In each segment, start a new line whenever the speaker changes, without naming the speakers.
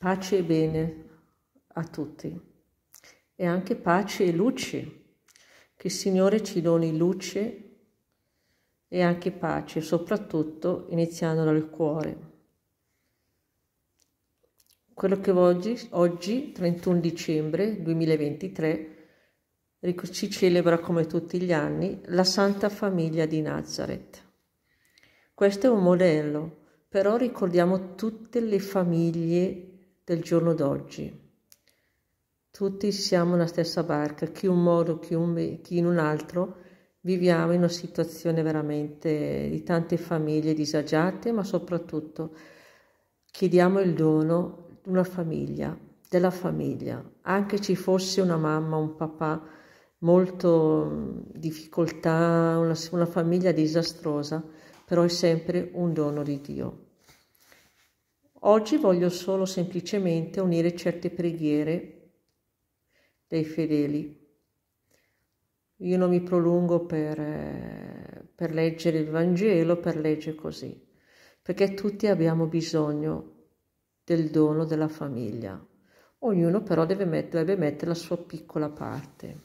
Pace e bene a tutti e anche pace e luce. Che il Signore ci doni luce e anche pace, soprattutto iniziando dal cuore. Quello che oggi, oggi 31 dicembre 2023, si celebra come tutti gli anni la Santa Famiglia di Nazareth. Questo è un modello, però ricordiamo tutte le famiglie del giorno d'oggi. Tutti siamo nella stessa barca, chi in un modo, chi, un, chi in un altro, viviamo in una situazione veramente di tante famiglie disagiate, ma soprattutto chiediamo il dono di una famiglia, della famiglia, anche ci fosse una mamma, un papà molto difficoltà, una, una famiglia disastrosa, però è sempre un dono di Dio. Oggi voglio solo semplicemente unire certe preghiere dei fedeli. Io non mi prolungo per, eh, per leggere il Vangelo, per leggere così, perché tutti abbiamo bisogno del dono della famiglia. Ognuno però deve mettere, deve mettere la sua piccola parte.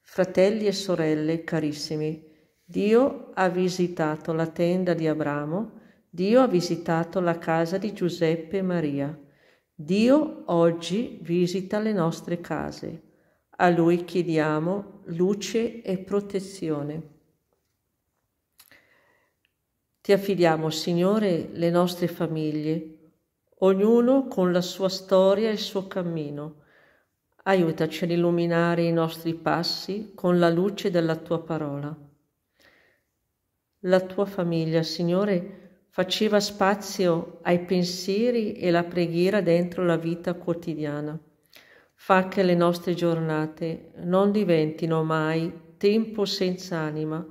Fratelli e sorelle carissimi, Dio ha visitato la tenda di Abramo, Dio ha visitato la casa di Giuseppe e Maria. Dio oggi visita le nostre case. A Lui chiediamo luce e protezione. Ti affidiamo, Signore, le nostre famiglie, ognuno con la sua storia e il suo cammino. Aiutaci ad illuminare i nostri passi con la luce della tua parola. La tua famiglia, Signore, faceva spazio ai pensieri e la preghiera dentro la vita quotidiana. Fa che le nostre giornate non diventino mai tempo senza anima,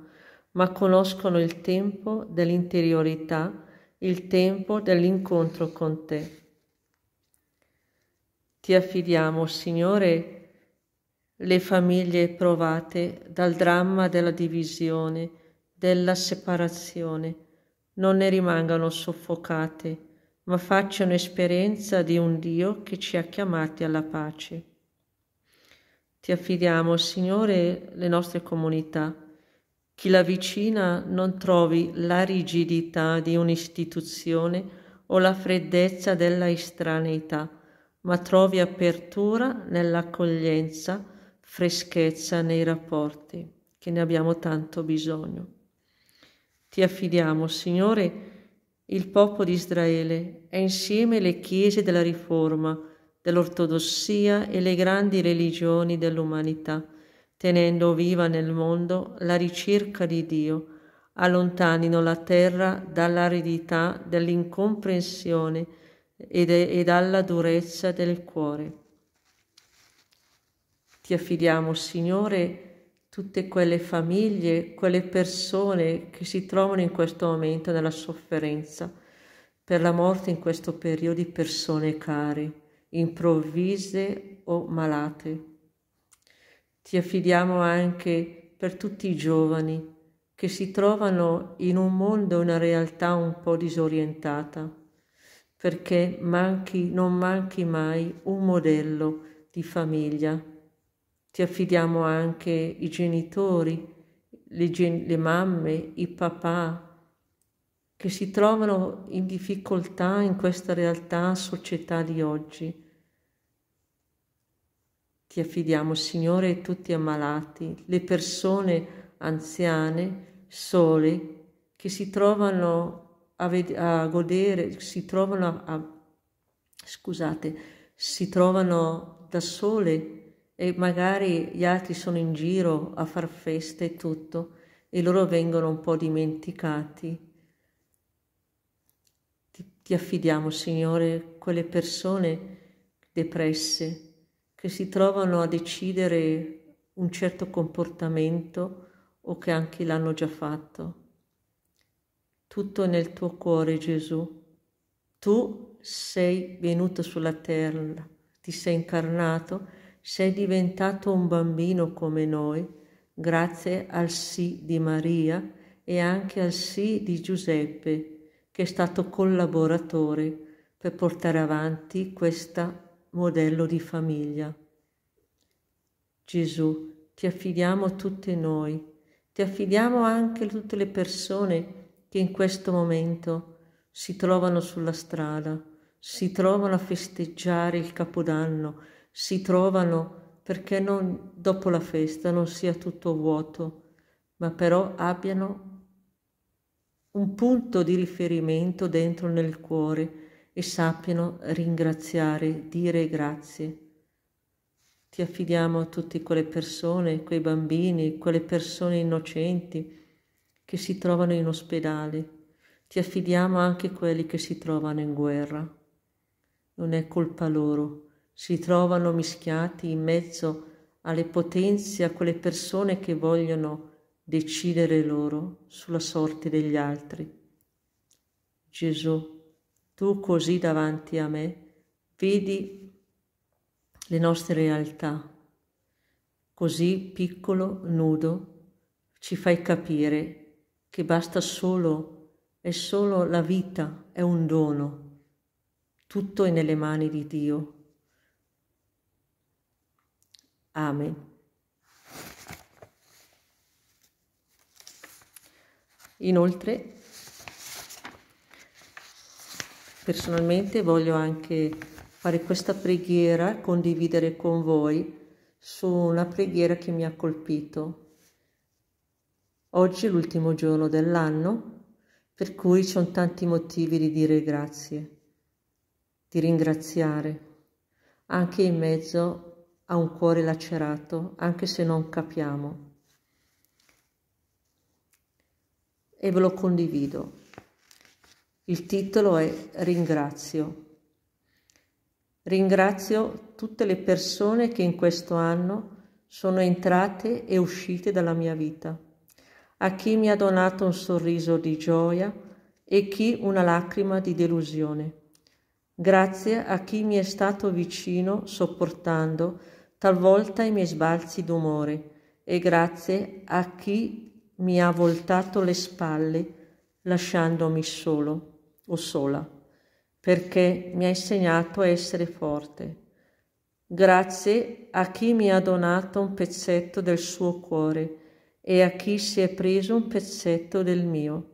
ma conoscono il tempo dell'interiorità, il tempo dell'incontro con te. Ti affidiamo, Signore, le famiglie provate dal dramma della divisione, della separazione non ne rimangano soffocate, ma facciano esperienza di un Dio che ci ha chiamati alla pace. Ti affidiamo, Signore, le nostre comunità. Chi la vicina non trovi la rigidità di un'istituzione o la freddezza della estraneità, ma trovi apertura nell'accoglienza, freschezza nei rapporti, che ne abbiamo tanto bisogno ti affidiamo, Signore, il popolo di Israele e insieme le chiese della Riforma, dell'ortodossia e le grandi religioni dell'umanità, tenendo viva nel mondo la ricerca di Dio, allontanino la terra dall'aridità dell'incomprensione e, dalla durezza del cuore. Ti affidiamo, Signore, tutte quelle famiglie, quelle persone che si trovano in questo momento nella sofferenza per la morte in questo periodo di persone care, improvvise o malate. Ti affidiamo anche per tutti i giovani che si trovano in un mondo, una realtà un po' disorientata, perché manchi, non manchi mai un modello di famiglia ti affidiamo anche i genitori, le, gen- le mamme, i papà che si trovano in difficoltà in questa realtà società di oggi. Ti affidiamo, Signore, tutti ammalati, le persone anziane, sole, che si trovano a, ved- a godere, si trovano a, a, scusate, si trovano da sole e magari gli altri sono in giro a far feste e tutto e loro vengono un po' dimenticati. Ti, ti affidiamo, Signore, quelle persone depresse che si trovano a decidere un certo comportamento o che anche l'hanno già fatto. Tutto è nel tuo cuore, Gesù. Tu sei venuto sulla terra, ti sei incarnato sei diventato un bambino come noi, grazie al sì di Maria e anche al sì di Giuseppe, che è stato collaboratore per portare avanti questo modello di famiglia. Gesù, ti affidiamo tutti noi, ti affidiamo anche tutte le persone che in questo momento si trovano sulla strada, si trovano a festeggiare il Capodanno, si trovano perché non, dopo la festa non sia tutto vuoto, ma però abbiano un punto di riferimento dentro nel cuore e sappiano ringraziare, dire grazie. Ti affidiamo a tutte quelle persone, quei bambini, quelle persone innocenti che si trovano in ospedale. Ti affidiamo anche a quelli che si trovano in guerra. Non è colpa loro, si trovano mischiati in mezzo alle potenze, a quelle persone che vogliono decidere loro sulla sorte degli altri. Gesù, tu così davanti a me vedi le nostre realtà, così piccolo, nudo, ci fai capire che basta solo, è solo la vita, è un dono, tutto è nelle mani di Dio Amen. Inoltre, personalmente voglio anche fare questa preghiera, condividere con voi su una preghiera che mi ha colpito. Oggi è l'ultimo giorno dell'anno, per cui ci sono tanti motivi di dire grazie, di ringraziare, anche in mezzo ha un cuore lacerato, anche se non capiamo. E ve lo condivido. Il titolo è Ringrazio. Ringrazio tutte le persone che in questo anno sono entrate e uscite dalla mia vita, a chi mi ha donato un sorriso di gioia e chi una lacrima di delusione. Grazie a chi mi è stato vicino sopportando talvolta i miei sbalzi d'umore e grazie a chi mi ha voltato le spalle lasciandomi solo o sola, perché mi ha insegnato a essere forte. Grazie a chi mi ha donato un pezzetto del suo cuore e a chi si è preso un pezzetto del mio.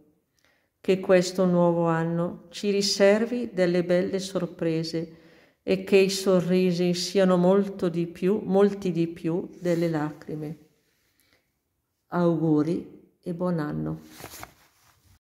Che questo nuovo anno ci riservi delle belle sorprese e che i sorrisi siano molto di più, molti di più delle lacrime. Auguri e buon anno.